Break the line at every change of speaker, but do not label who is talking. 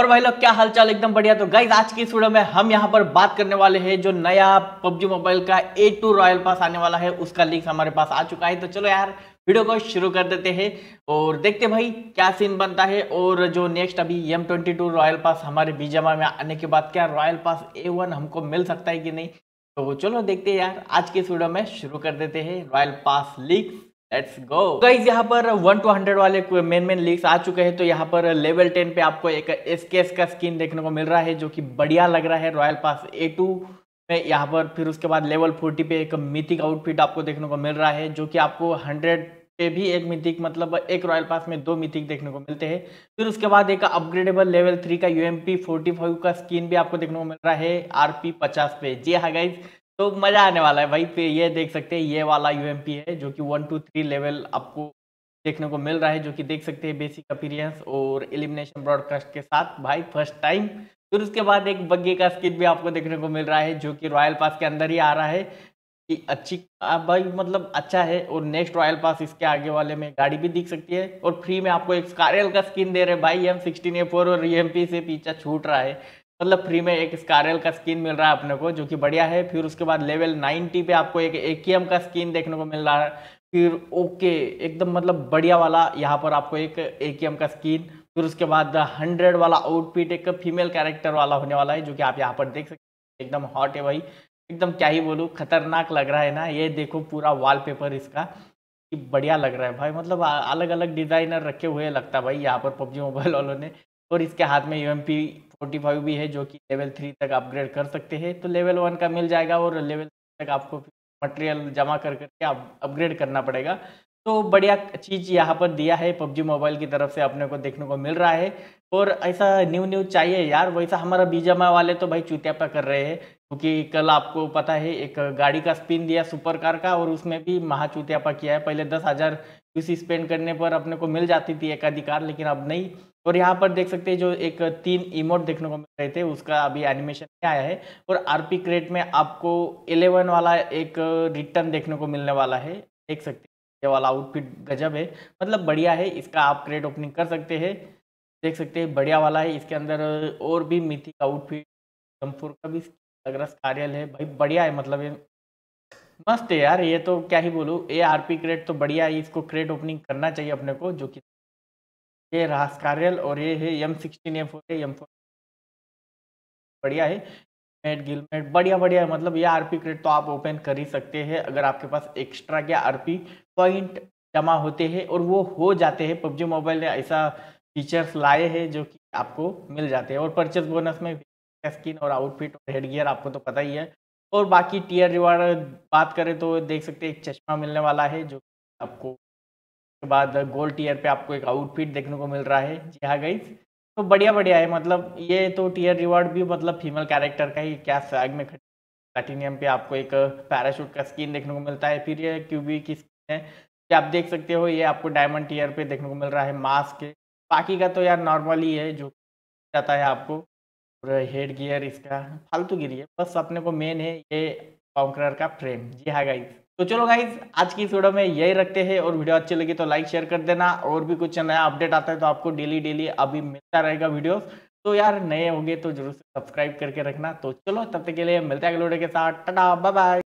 और भाई लोग क्या हालचाल एकदम बढ़िया तो गाइज आज की इस वीडियो में हम यहाँ पर बात करने वाले हैं जो नया पबजी मोबाइल का ए टू रॉयल पास आने वाला है उसका लिंक हमारे पास आ चुका है तो चलो यार वीडियो को शुरू कर देते हैं और देखते भाई क्या सीन बनता है और जो नेक्स्ट अभी M twenty two royal pass हमारे बीजेमा में आने के बाद क्या रॉयल पास ए वन हमको मिल सकता है कि नहीं तो चलो देखते हैं यार आज के इस वीडियो में शुरू कर देते हैं royal pass leak let's go guys यहाँ पर 1 टू 100 वाले मेन मेन लीक्स आ चुके हैं तो यहाँ पर लेवल 10 पे आपको एक एसकेएस का स्किन देखने को मिल रहा है जो कि बढ़िया लग रहा है रॉयल पास ए टू में यहाँ पर फिर उसके बाद लेवल 40 पे एक मिथिक आउटफिट आपको देखने को मिल रहा है जो कि आपको 100 पे भी एक मिथिक मतलब एक रॉयल पास में दो मिथिक देखने को मिलते हैं फिर उसके बाद एक अपग्रेडेबल लेवल थ्री का यू एम पी का स्किन भी आपको देखने को मिल रहा है आर पचास पे जी हाँ गाइज तो मज़ा आने वाला है भाई पे ये देख सकते हैं ये वाला यू है जो कि वन टू थ्री लेवल आपको देखने को मिल रहा है जो कि देख सकते हैं बेसिक अपीरियंस और एलिमिनेशन ब्रॉडकास्ट के साथ भाई फर्स्ट टाइम फिर उसके बाद एक बग्गे का स्किन भी आपको देखने को मिल रहा है जो कि रॉयल पास के अंदर ही आ रहा है कि अच्छी भाई मतलब अच्छा है और नेक्स्ट रॉयल पास इसके आगे वाले में गाड़ी भी दिख सकती है और फ्री में आपको एक स्कारल का स्किन दे रहे भाई एम सिक्सटीन ए फोर और ई एम पी से पीछा छूट रहा है मतलब फ्री में एक स्कारल का स्किन मिल रहा है अपने को जो कि बढ़िया है फिर उसके बाद लेवल 90 पे आपको एक एम का स्किन देखने को मिल रहा है फिर ओके एकदम मतलब बढ़िया वाला यहाँ पर आपको एक एम का स्किन फिर उसके बाद हंड्रेड वाला आउटफिट एक फीमेल कैरेक्टर वाला होने वाला है जो कि आप यहाँ पर देख सकते हैं एकदम हॉट है भाई एकदम क्या ही बोलूँ खतरनाक लग रहा है ना ये देखो पूरा वॉलपेपर इसका बढ़िया लग रहा है भाई मतलब अलग अलग डिज़ाइनर रखे हुए लगता है भाई यहाँ पर पबजी मोबाइल वालों ने और इसके हाथ में यू फोर्टी फाइव भी है जो कि लेवल थ्री तक अपग्रेड कर सकते हैं तो लेवल वन का मिल जाएगा और लेवल तक आपको मटेरियल जमा कर करके आप अपग्रेड करना पड़ेगा तो बढ़िया चीज़ यहाँ पर दिया है पबजी मोबाइल की तरफ से अपने को देखने को मिल रहा है और ऐसा न्यू न्यू चाहिए यार वैसा हमारा बीजामा वाले तो भाई पर कर रहे हैं क्योंकि कल आपको पता है एक गाड़ी का स्पिन दिया सुपर कार का और उसमें भी महा किया है पहले दस हज़ार यूसी स्पेंड करने पर अपने को मिल जाती थी एक अधिकार लेकिन अब नहीं और यहाँ पर देख सकते हैं जो एक तीन इमोट देखने को मिल रहे थे उसका अभी एनिमेशन नहीं आया है और आरपी क्रेट में आपको 11 वाला एक रिटर्न देखने को मिलने वाला है देख सकते ये वाला आउटफिट गजब है मतलब बढ़िया है इसका आप क्रेट ओपनिंग कर सकते हैं देख सकते हैं बढ़िया वाला है इसके अंदर और भी मिथिक आउटफिट जमपुर का भी अग्रस कार्यल है भाई बढ़िया है मतलब ये मस्त है यार ये तो क्या ही बोलूँ ए आर पी क्रेट तो बढ़िया है इसको क्रेट ओपनिंग करना चाहिए अपने को जो कि ये रास कार्यल और ये है M sixteen M four M four बढ़िया है गिल गिलमेट बढ़िया बढ़िया मतलब ये आरपी क्रेड तो आप ओपन कर ही सकते हैं अगर आपके पास एक्स्ट्रा क्या आरपी पॉइंट जमा होते हैं और वो हो जाते हैं पबजी मोबाइल ने ऐसा फीचर्स लाए हैं जो कि आपको मिल जाते हैं और परचेस बोनस में स्किन और आउटफिट और हेड गियर आपको तो पता ही है और बाकी टीयर रिवार्ड बात करें तो देख सकते हैं एक चश्मा मिलने वाला है जो आपको उसके बाद गोल्ड टीयर पर आपको एक आउटफिट देखने को मिल रहा है जी हाँ गाइज़ तो बढ़िया बढ़िया है मतलब ये तो टीयर रिवॉर्ड भी मतलब फीमेल कैरेक्टर का ही क्या सैग में प्लेटिनियम पे आपको एक पैराशूट का स्किन देखने को मिलता है फिर ये क्यूबी की स्किन है ये आप देख सकते हो ये आपको डायमंड टीयर पे देखने को मिल रहा है मास्क बाकी का तो यार नॉर्मल ही है जो जाता है आपको और हेड गियर इसका फालतू गिरी है बस अपने को मेन है ये कॉन्करर का फ्रेम जी हाँ गाइस तो चलो गाइज आज की इस वीडियो में यही रखते हैं और वीडियो अच्छी लगी तो लाइक शेयर कर देना और भी कुछ नया अपडेट आता है तो आपको डेली डेली अभी मिलता रहेगा वीडियोस तो यार नए होंगे तो जरूर से सब्सक्राइब करके रखना तो चलो तब तक के लिए मिलते हैं अगले वीडियो के साथ टाटा बाय बाय